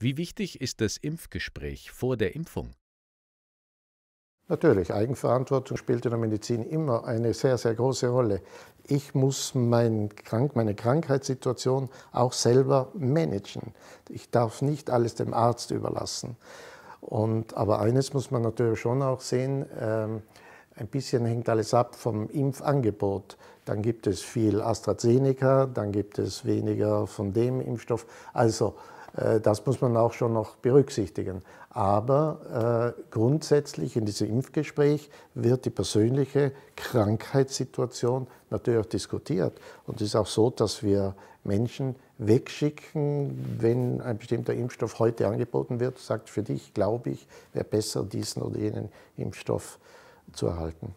Wie wichtig ist das Impfgespräch vor der Impfung? Natürlich, Eigenverantwortung spielt in der Medizin immer eine sehr, sehr große Rolle. Ich muss mein Krank, meine Krankheitssituation auch selber managen. Ich darf nicht alles dem Arzt überlassen. Und, aber eines muss man natürlich schon auch sehen, ähm, ein bisschen hängt alles ab vom Impfangebot. Dann gibt es viel AstraZeneca, dann gibt es weniger von dem Impfstoff. Also äh, das muss man auch schon noch berücksichtigen. Aber äh, grundsätzlich in diesem Impfgespräch wird die persönliche Krankheitssituation natürlich auch diskutiert. Und es ist auch so, dass wir Menschen wegschicken, wenn ein bestimmter Impfstoff heute angeboten wird, sagt, für dich glaube ich, wäre besser, diesen oder jenen Impfstoff zu erhalten.